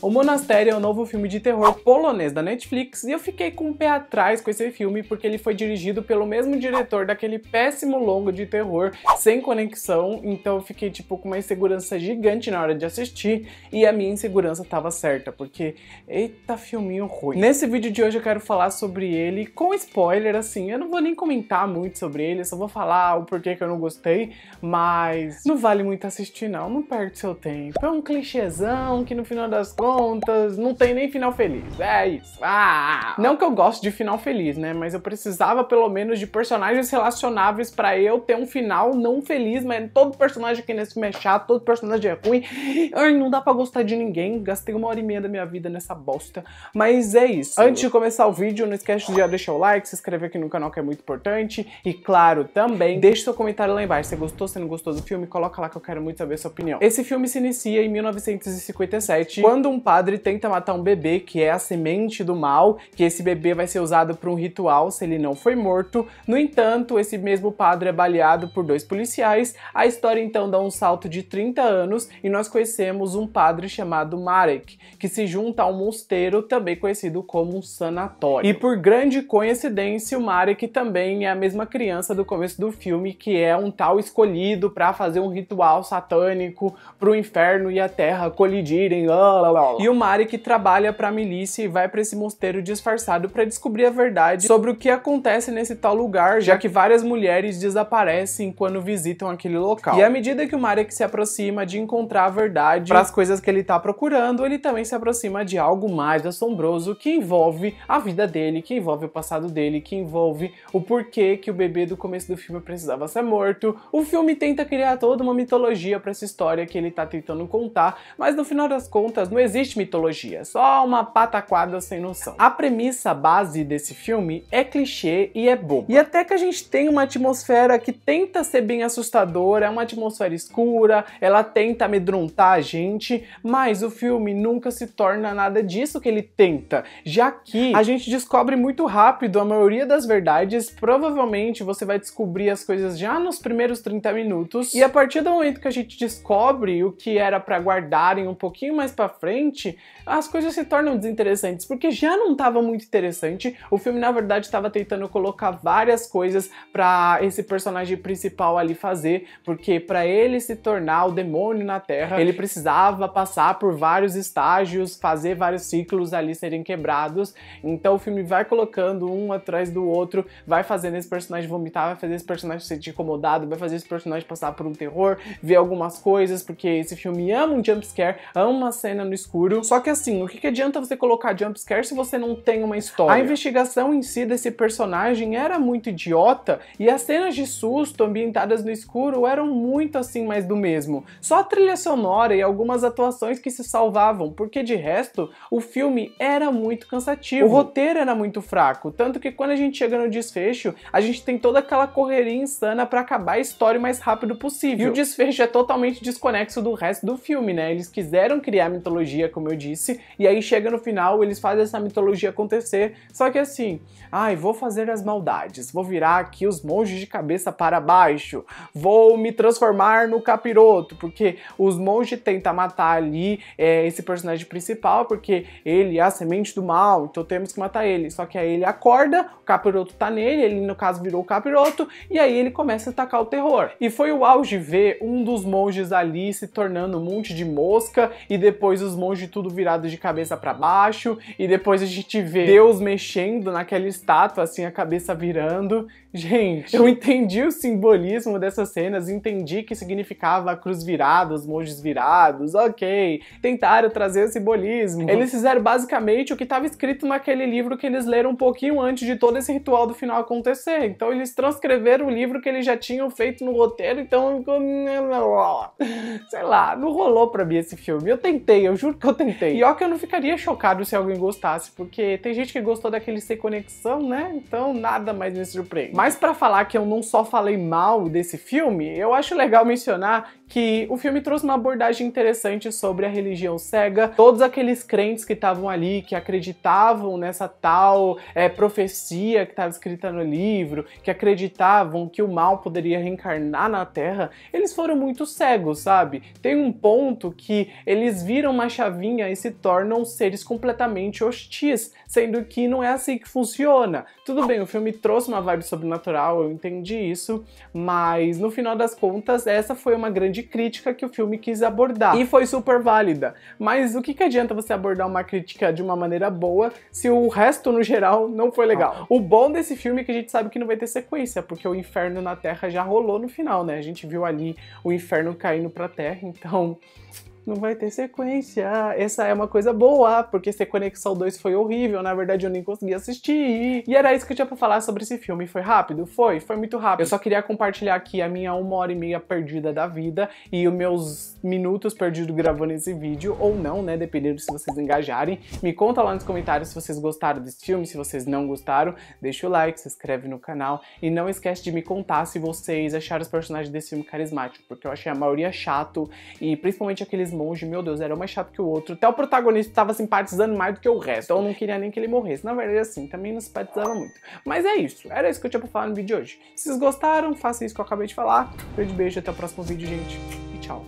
O Monastério é o novo filme de terror polonês da Netflix e eu fiquei com o um pé atrás com esse filme porque ele foi dirigido pelo mesmo diretor daquele péssimo longo de terror sem conexão, então eu fiquei tipo com uma insegurança gigante na hora de assistir e a minha insegurança tava certa, porque eita filminho ruim. Nesse vídeo de hoje eu quero falar sobre ele com spoiler assim, eu não vou nem comentar muito sobre ele, só vou falar o porquê que eu não gostei, mas não vale muito assistir não, não perde seu tempo. É um clichêzão que no final das contas contas, não tem nem final feliz. É isso. Ah! Não que eu gosto de final feliz, né? Mas eu precisava pelo menos de personagens relacionáveis para eu ter um final não feliz, mas todo personagem aqui nesse filme é todo personagem é ruim. Ai, não dá para gostar de ninguém. Gastei uma hora e meia da minha vida nessa bosta. Mas é isso. Antes de começar o vídeo, não esquece de deixar o like, se inscrever aqui no canal que é muito importante. E claro, também deixe seu comentário lá embaixo. Você gostou, se não gostou do filme? Coloca lá que eu quero muito saber a sua opinião. Esse filme se inicia em 1957, quando um um padre tenta matar um bebê que é a semente do mal, que esse bebê vai ser usado para um ritual se ele não foi morto. No entanto, esse mesmo padre é baleado por dois policiais. A história então dá um salto de 30 anos e nós conhecemos um padre chamado Marek, que se junta a um mosteiro também conhecido como um sanatório. E por grande coincidência, o Marek também é a mesma criança do começo do filme, que é um tal escolhido para fazer um ritual satânico para o inferno e a terra colidirem. Lá, lá, lá escola. E o Mari que trabalha para a milícia e vai para esse mosteiro disfarçado para descobrir a verdade sobre o que acontece nesse tal lugar, já que várias mulheres desaparecem quando visitam aquele local. E à medida que o Mari que se aproxima de encontrar a verdade para as coisas que ele tá procurando, ele também se aproxima de algo mais assombroso que envolve a vida dele, que envolve o passado dele, que envolve o porquê que o bebê do começo do filme precisava ser morto. O filme tenta criar toda uma mitologia para essa história que ele tá tentando contar, mas no final das contas não existe existe mitologia, só uma pataquada sem noção. A premissa base desse filme é clichê e é bom. E até que a gente tem uma atmosfera que tenta ser bem assustadora, é uma atmosfera escura, ela tenta amedrontar a gente, mas o filme nunca se torna nada disso que ele tenta, já que a gente descobre muito rápido a maioria das verdades, provavelmente você vai descobrir as coisas já nos primeiros 30 minutos, e a partir do momento que a gente descobre o que era para guardarem um pouquinho mais para frente, frente, as coisas se tornam desinteressantes, porque já não estava muito interessante. O filme, na verdade, estava tentando colocar várias coisas para esse personagem principal ali fazer, porque para ele se tornar o demônio na Terra, ele precisava passar por vários estágios, fazer vários ciclos ali serem quebrados. Então o filme vai colocando um atrás do outro, vai fazendo esse personagem vomitar, vai fazer esse personagem se sentir incomodado, vai fazer esse personagem passar por um terror, ver algumas coisas, porque esse filme ama um jumpscare, ama uma cena no escuro escuro. Só que assim, o que, que adianta você colocar jumpscare se você não tem uma história? A investigação em si desse personagem era muito idiota e as cenas de susto ambientadas no escuro eram muito assim mais do mesmo. Só a trilha sonora e algumas atuações que se salvavam, porque de resto o filme era muito cansativo. O roteiro era muito fraco, tanto que quando a gente chega no desfecho, a gente tem toda aquela correria insana para acabar a história o mais rápido possível. E o desfecho é totalmente desconexo do resto do filme, né? Eles quiseram criar mitologia mitologia, como eu disse, e aí chega no final, eles fazem essa mitologia acontecer, só que assim, ai, vou fazer as maldades, vou virar aqui os monges de cabeça para baixo, vou me transformar no capiroto, porque os monges tentam matar ali é, esse personagem principal, porque ele é a semente do mal, então temos que matar ele. Só que aí ele acorda, o capiroto tá nele, ele no caso virou o capiroto, e aí ele começa a atacar o terror. E foi o auge ver um dos monges ali se tornando um monte de mosca, e depois os monges longe tudo virado de cabeça para baixo e depois a gente vê Deus mexendo naquela estátua, assim, a cabeça virando. Gente, eu entendi o simbolismo dessas cenas, entendi que significava a cruz virada, os monges virados, ok. Tentaram trazer o simbolismo. Uhum. Eles fizeram basicamente o que estava escrito naquele livro que eles leram um pouquinho antes de todo esse ritual do final acontecer. Então eles transcreveram o livro que eles já tinham feito no roteiro, então sei lá, não rolou para mim esse filme. Eu tentei, eu juro que eu tentei. E ó que eu não ficaria chocado se alguém gostasse, porque tem gente que gostou daquele sem conexão, né? Então nada mais me surpreende. Mas para falar que eu não só falei mal desse filme, eu acho legal mencionar que o filme trouxe uma abordagem interessante sobre a religião cega, todos aqueles crentes que estavam ali, que acreditavam nessa tal é, profecia que estava escrita no livro, que acreditavam que o mal poderia reencarnar na Terra, eles foram muito cegos, sabe? Tem um ponto que eles viram uma chave chavinha e se tornam seres completamente hostis, sendo que não é assim que funciona. Tudo bem, o filme trouxe uma vibe sobrenatural, eu entendi isso, mas no final das contas, essa foi uma grande crítica que o filme quis abordar e foi super válida. Mas o que, que adianta você abordar uma crítica de uma maneira boa se o resto no geral não foi legal? O bom desse filme é que a gente sabe que não vai ter sequência, porque o inferno na Terra já rolou no final, né? A gente viu ali o inferno caindo pra Terra, então não vai ter sequência. Ah, essa é uma coisa boa, porque ser Conexão 2 foi horrível, na verdade eu nem consegui assistir. E era isso que eu tinha pra falar sobre esse filme. Foi rápido? Foi, foi muito rápido. Eu só queria compartilhar aqui a minha uma hora e meia perdida da vida e os meus minutos perdidos gravando esse vídeo, ou não, né? Dependendo se vocês engajarem. Me conta lá nos comentários se vocês gostaram desse filme, se vocês não gostaram. Deixa o like, se inscreve no canal e não esquece de me contar se vocês acharam os personagens desse filme carismático, porque eu achei a maioria chato e principalmente aqueles monge, meu Deus, era mais chato que o outro. Até o protagonista tava simpatizando mais do que o resto. Então eu não queria nem que ele morresse. Na verdade, assim, também não simpatizava muito. Mas é isso. Era isso que eu tinha pra falar no vídeo de hoje. Se vocês gostaram, façam isso que eu acabei de falar. Um grande beijo, até o próximo vídeo, gente. E tchau.